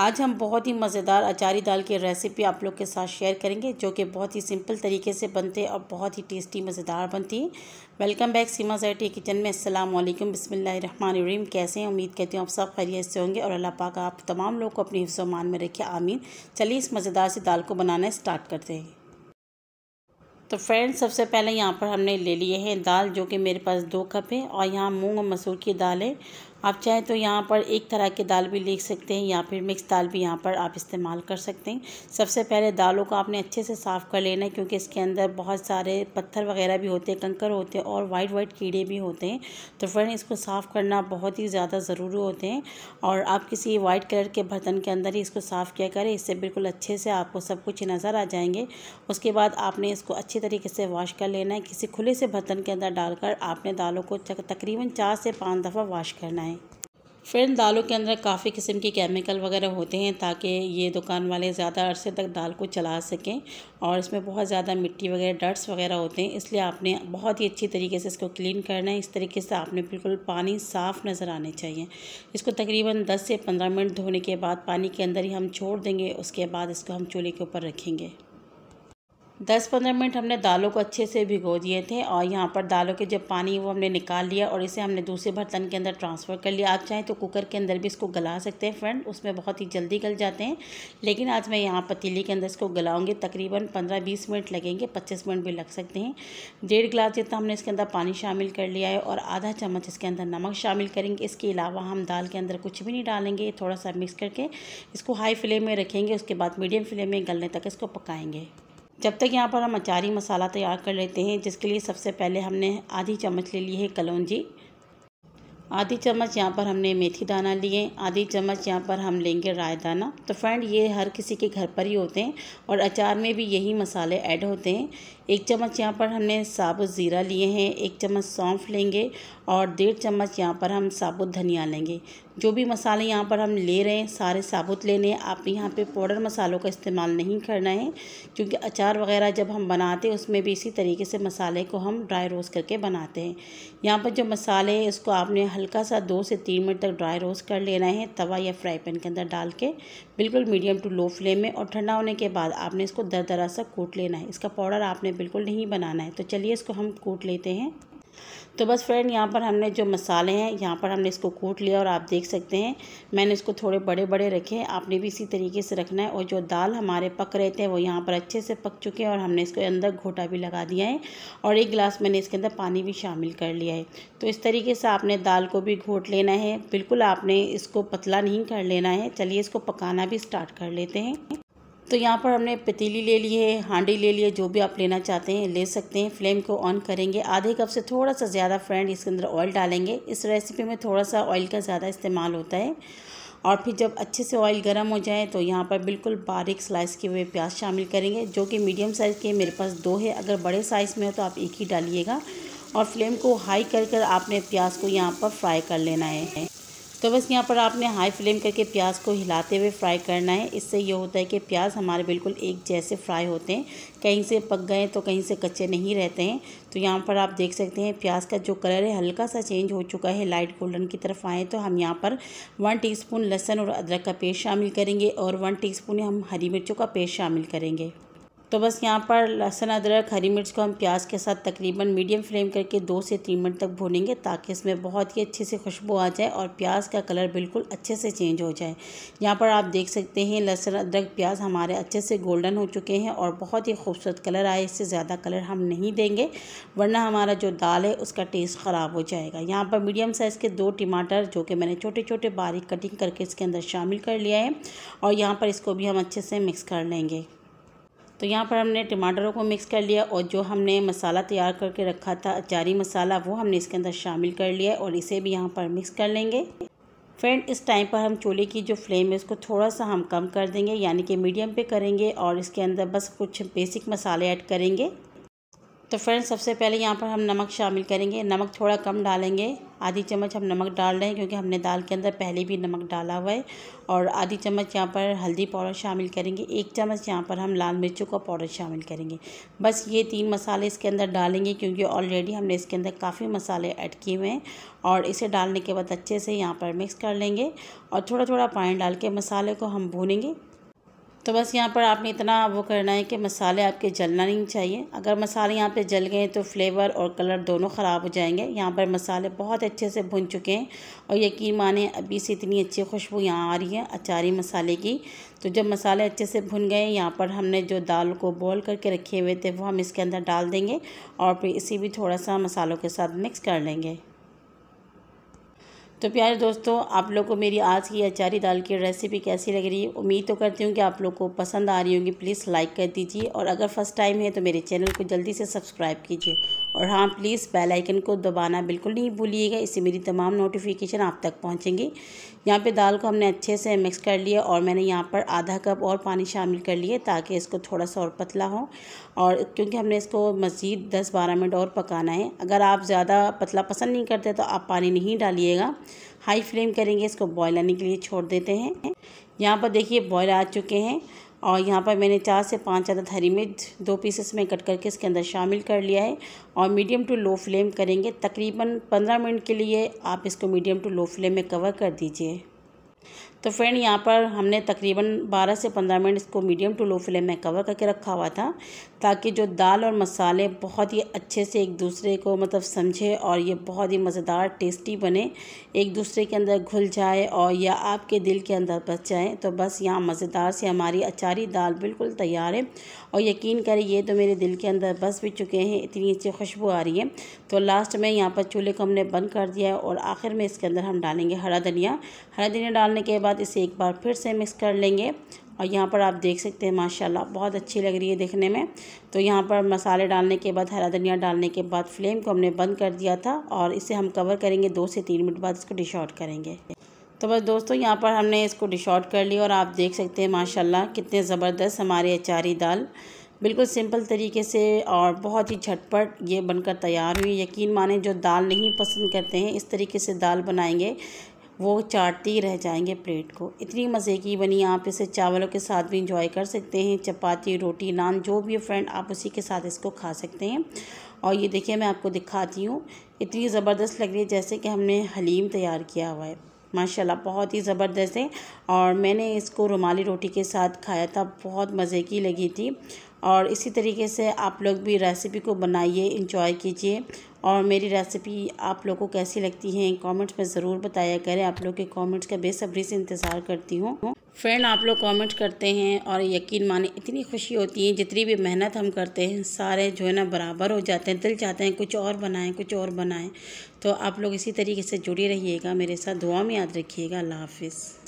आज हम बहुत ही मज़ेदार अचारी दाल की रेसिपी आप लोग के साथ शेयर करेंगे जो कि बहुत ही सिंपल तरीके से बनते हैं और बहुत ही टेस्टी मज़ेदार बनती है welcome back Seema Jaiti kitchen में अस्सलाम वालेकुम कैसे हैं उम्मीद करती हूँ आप सब खैरियत से होंगे और अल्लाह पाक आप तमाम लोग को अपने हिफ्समान में रखे आमीन चलिए इस मज़ेदार सी दाल को बनाना स्टार्ट करते हैं तो फ्रेंड्स सबसे पहले यहाँ पर हमने ले लिए हैं दाल जो कि मेरे पास दो कप है और यहाँ मूंग और मसूर की दाल है आप चाहें तो यहाँ पर एक तरह की दाल भी ले सकते हैं या फिर मिक्स दाल भी यहाँ पर आप इस्तेमाल कर सकते हैं सबसे पहले दालों को आपने अच्छे से साफ़ कर लेना है क्योंकि इसके अंदर बहुत सारे पत्थर वगैरह भी होते हैं कंकर होते हैं और वाइट वाइट कीड़े भी होते हैं तो फ्रेंड इसको साफ़ करना बहुत ही ज़्यादा ज़रूरी होते हैं और आप किसी वाइट कलर के बर्तन के अंदर ही इसको साफ़ किया करें इससे बिल्कुल अच्छे से आपको सब कुछ नज़र आ जाएंगे उसके बाद आपने इसको अच्छे तरीके से वॉश कर लेना है किसी खुले से बर्तन के अंदर डालकर आपने दालों को तकरीबन चार से पाँच दफ़ा वॉश करना है बनाएं फ्रेंड दालों के अंदर काफ़ी किस्म के केमिकल वगैरह होते हैं ताकि ये दुकान वाले ज़्यादा अरसे तक दाल को चला सकें और इसमें बहुत ज़्यादा मिट्टी वगैरह डर्ट्स वगैरह होते हैं इसलिए आपने बहुत ही अच्छी तरीके से इसको क्लीन करना है इस तरीके से आपने बिल्कुल पानी साफ़ नज़र आने चाहिए इसको तकरीबन दस से पंद्रह मिनट धोने के बाद पानी के अंदर ही हम छोड़ देंगे उसके बाद इसको हम चूल्हे के ऊपर रखेंगे दस पंद्रह मिनट हमने दालों को अच्छे से भिगो दिए थे और यहाँ पर दालों के जब पानी वो हमने निकाल लिया और इसे हमने दूसरे बर्तन के अंदर ट्रांसफ़र कर लिया आप चाहें तो कुकर के अंदर भी इसको गला सकते हैं फ्रेंड उसमें बहुत ही जल्दी गल जाते हैं लेकिन आज मैं यहाँ पतीली के अंदर इसको गलाऊँगी तकरीबन पंद्रह बीस मिनट लगेंगे पच्चीस मिनट भी लग सकते हैं डेढ़ गिलास जितना हमने इसके अंदर पानी शामिल कर लिया है और आधा चम्मच इसके अंदर नमक शामिल करेंगे इसके अलावा हम दाल के अंदर कुछ भी नहीं डालेंगे थोड़ा सा मिक्स करके इसको हाई फ्लेम में रखेंगे उसके बाद मीडियम फ्लेम में गलने तक इसको पकाएँगे जब तक यहाँ पर हम अचारी मसाला तैयार कर लेते हैं जिसके लिए सबसे पहले हमने आधी चम्मच ले ली है कलौजी आधी चम्मच यहाँ पर हमने मेथी दाना लिए आधी चम्मच यहाँ पर हम लेंगे राय दाना तो फ्रेंड ये हर किसी के घर पर ही होते हैं और अचार में भी यही मसाले ऐड होते हैं एक चम्मच यहाँ पर हमने साबुत ज़ीरा लिए हैं एक चम्मच सौंफ लेंगे और डेढ़ चम्मच यहाँ पर हम साबुत धनिया लेंगे जो भी मसाले यहाँ पर हम ले रहे हैं सारे साबुत लेने आप यहाँ पे पाउडर मसालों का इस्तेमाल नहीं करना है क्योंकि अचार वगैरह जब हम बनाते हैं उसमें भी इसी तरीके से मसाले को हम ड्राई रोस्ट करके बनाते हैं यहाँ पर जो मसाले हैं इसको आपने हल्का सा दो से तीन मिनट तक ड्राई रोस्ट कर लेना है तवा या फ्राई पैन के अंदर डाल के बिल्कुल मीडियम टू लो फ्लेम में और ठंडा होने के बाद आपने इसको दर दरा सा कूट लेना है इसका पाउडर आपने बिल्कुल नहीं बनाना है तो चलिए इसको हम कूट लेते हैं तो बस फ्रेंड यहाँ पर हमने जो मसाले हैं यहाँ पर हमने इसको कूट लिया और आप देख सकते हैं मैंने इसको थोड़े बड़े बड़े रखे हैं आपने भी इसी तरीके से रखना है और जो दाल हमारे पक रहे थे वो यहाँ पर अच्छे से पक चुके हैं और हमने इसके अंदर घोटा भी लगा दिया है और एक गिलास मैंने इसके अंदर पानी भी शामिल कर लिया है तो इस तरीके से आपने दाल को भी घोट लेना है बिल्कुल आपने इसको पतला नहीं कर लेना है चलिए इसको पकाना भी स्टार्ट कर लेते हैं तो यहाँ पर हमने पतीली ले ली है हांडी ले लिए जो भी आप लेना चाहते हैं ले सकते हैं फ्लेम को ऑन करेंगे आधे कप से थोड़ा सा ज़्यादा फ्रेंड इसके अंदर ऑयल डालेंगे इस रेसिपी में थोड़ा सा ऑयल का ज़्यादा इस्तेमाल होता है और फिर जब अच्छे से ऑयल गर्म हो जाए तो यहाँ पर बिल्कुल बारीक स्लाइस किए हुए प्याज शामिल करेंगे जो कि मीडियम साइज़ के मेरे पास दो है अगर बड़े साइज़ में हो तो आप एक ही डालिएगा और फ्लेम को हाई कर कर आपने प्याज को यहाँ पर फ्राई कर लेना है तो बस यहाँ पर आपने हाई फ्लेम करके प्याज को हिलाते हुए फ्राई करना है इससे ये होता है कि प्याज हमारे बिल्कुल एक जैसे फ्राई होते हैं कहीं से पक गए तो कहीं से कच्चे नहीं रहते हैं तो यहाँ पर आप देख सकते हैं प्याज का जो कलर है हल्का सा चेंज हो चुका है लाइट गोल्डन की तरफ आए तो हम यहाँ पर वन टी लहसुन और अदरक का पेस्ट शामिल करेंगे और वन टी हम हरी मिर्चों का पेस्ट शामिल करेंगे तो बस यहाँ पर लहसुन अदरक हरी मिर्च को हम प्याज के साथ तकरीबन मीडियम फ्लेम करके दो से तीन मिनट तक भूनेंगे ताकि इसमें बहुत ही अच्छे से खुशबू आ जाए और प्याज का कलर बिल्कुल अच्छे से चेंज हो जाए यहाँ पर आप देख सकते हैं लहसुन अदरक प्याज हमारे अच्छे से गोल्डन हो चुके हैं और बहुत ही खूबसूरत कलर आए इससे ज़्यादा कलर हम नहीं देंगे वरना हमारा जो दाल है उसका टेस्ट ख़राब हो जाएगा यहाँ पर मीडियम साइज़ के दो टमाटर जो कि मैंने छोटे छोटे बारीक कटिंग करके इसके अंदर शामिल कर लिया है और यहाँ पर इसको भी हम अच्छे से मिक्स कर लेंगे तो यहाँ पर हमने टमाटरों को मिक्स कर लिया और जो हमने मसाला तैयार करके रखा था अचारी मसाला वो हमने इसके अंदर शामिल कर लिया और इसे भी यहाँ पर मिक्स कर लेंगे फ्रेंड इस टाइम पर हम चूल्हे की जो फ्लेम है इसको थोड़ा सा हम कम कर देंगे यानी कि मीडियम पे करेंगे और इसके अंदर बस कुछ बेसिक मसाले ऐड करेंगे तो फ्रेंड सबसे पहले यहाँ पर हम नमक शामिल करेंगे नमक थोड़ा कम डालेंगे आधी चम्मच हम नमक डाल रहे हैं क्योंकि हमने दाल के अंदर पहले भी नमक डाला हुआ है और आधी चम्मच यहाँ पर हल्दी पाउडर शामिल करेंगे एक चम्मच यहाँ पर हम लाल मिर्चों का पाउडर शामिल करेंगे बस ये तीन मसाले इसके अंदर डालेंगे क्योंकि ऑलरेडी हमने इसके अंदर काफ़ी मसाले ऐड किए हुए हैं और इसे डालने के बाद अच्छे से यहाँ पर मिक्स कर लेंगे और थोड़ा थोड़ा पानी डाल के मसाले को हम भूनेंगे तो बस यहाँ पर आपने इतना वो करना है कि मसाले आपके जलना नहीं चाहिए अगर मसाले यहाँ पे जल गए तो फ्लेवर और कलर दोनों ख़राब हो जाएंगे यहाँ पर मसाले बहुत अच्छे से भुन चुके हैं और यकीन माने अभी से इतनी अच्छी खुशबू यहाँ आ रही है अचारी मसाले की तो जब मसाले अच्छे से भुन गए यहाँ पर हमने जो दाल को बॉयल करके रखे हुए थे वो हम इसके अंदर डाल देंगे और फिर इसी भी थोड़ा सा मसालों के साथ मिक्स कर लेंगे तो प्यारे दोस्तों आप लोग को मेरी आज की अचारी दाल की रेसिपी कैसी लग रही है उम्मीद तो करती हूँ कि आप लोग को पसंद आ रही होगी प्लीज़ लाइक कर दीजिए और अगर फर्स्ट टाइम है तो मेरे चैनल को जल्दी से सब्सक्राइब कीजिए और हाँ प्लीज़ बेल आइकन को दबाना बिल्कुल नहीं भूलिएगा इससे मेरी तमाम नोटिफिकेशन आप तक पहुँचेंगे यहाँ पे दाल को हमने अच्छे से मिक्स कर लिया और मैंने यहाँ पर आधा कप और पानी शामिल कर लिए ताकि इसको थोड़ा सा और पतला हो और क्योंकि हमने इसको मज़ीद दस बारह मिनट और पकाना है अगर आप ज़्यादा पतला पसंद नहीं करते तो आप पानी नहीं डालिएगा हाई फ्लेम करेंगे इसको बॉयल आने के लिए छोड़ देते हैं यहाँ पर देखिए बॉयल आ चुके हैं और यहाँ पर मैंने चार से पाँच अदद हरी मिर्च दो पीसेस में कट करके इसके अंदर शामिल कर लिया है और मीडियम टू लो फ्लेम करेंगे तकरीबन पंद्रह मिनट के लिए आप इसको मीडियम टू लो फ्लेम में कवर कर दीजिए तो फ्रेंड यहाँ पर हमने तकरीबन 12 से 15 मिनट इसको मीडियम टू लो फ्लेम में कवर करके रखा हुआ था ताकि जो दाल और मसाले बहुत ही अच्छे से एक दूसरे को मतलब समझे और ये बहुत ही मज़ेदार टेस्टी बने एक दूसरे के अंदर घुल जाए और या आपके दिल के अंदर बच जाए तो बस यहाँ मज़ेदार से हमारी अचारी दाल बिल्कुल तैयार है और यकीन करें ये तो मेरे दिल के अंदर बस भी चुके हैं इतनी अच्छी खुशबू आ रही है तो लास्ट में यहाँ पर चूल्हे को हमने बंद कर दिया और आखिर में इसके अंदर हम डालेंगे हरा धनिया हरा धनिया डालने के बाद बाद इसे एक बार फिर से मिक्स कर लेंगे और यहाँ पर आप देख सकते हैं माशाल्लाह बहुत अच्छी लग रही है देखने में तो यहाँ पर मसाले डालने के बाद हरा धनिया डालने के बाद फ्लेम को हमने बंद कर दिया था और इसे हम कवर करेंगे दो से तीन मिनट बाद इसको डिश आउट करेंगे तो बस दोस्तों यहाँ पर हमने इसको डिश आउट कर लिया और आप देख सकते हैं माशाल्लाह कितने ज़बरदस्त हमारे अचारी दाल बिल्कुल सिंपल तरीके से और बहुत ही झटपट ये बनकर तैयार हुई यकीन माने जो दाल नहीं पसंद करते हैं इस तरीके से दाल बनाएंगे वो चाटते ही रह जाएंगे प्लेट को इतनी मज़े की बनी आप इसे चावलों के साथ भी इंजॉय कर सकते हैं चपाती रोटी नान जो भी फ्रेंड आप उसी के साथ इसको खा सकते हैं और ये देखिए मैं आपको दिखाती हूँ इतनी ज़बरदस्त लग रही है जैसे कि हमने हलीम तैयार किया हुआ है माशाल्लाह बहुत ही ज़बरदस्त है और मैंने इसको रुमाली रोटी के साथ खाया था बहुत मज़े की लगी थी और इसी तरीके से आप लोग भी रेसिपी को बनाइए इंजॉय कीजिए और मेरी रेसिपी आप लोग को कैसी लगती है कमेंट्स में ज़रूर बताया करें आप लोग के कमेंट्स का बेसब्री से इंतज़ार करती हूँ फ्रेंड आप लोग कमेंट करते हैं और यकीन माने इतनी खुशी होती है जितनी भी मेहनत हम करते हैं सारे जो है ना बराबर हो जाते हैं दिल चाहते हैं कुछ और बनाएं कुछ और बनाएं तो आप लोग इसी तरीके से जुड़े रहिएगा मेरे साथ दुआ में याद रखिएगा अल्लाह हाफिज़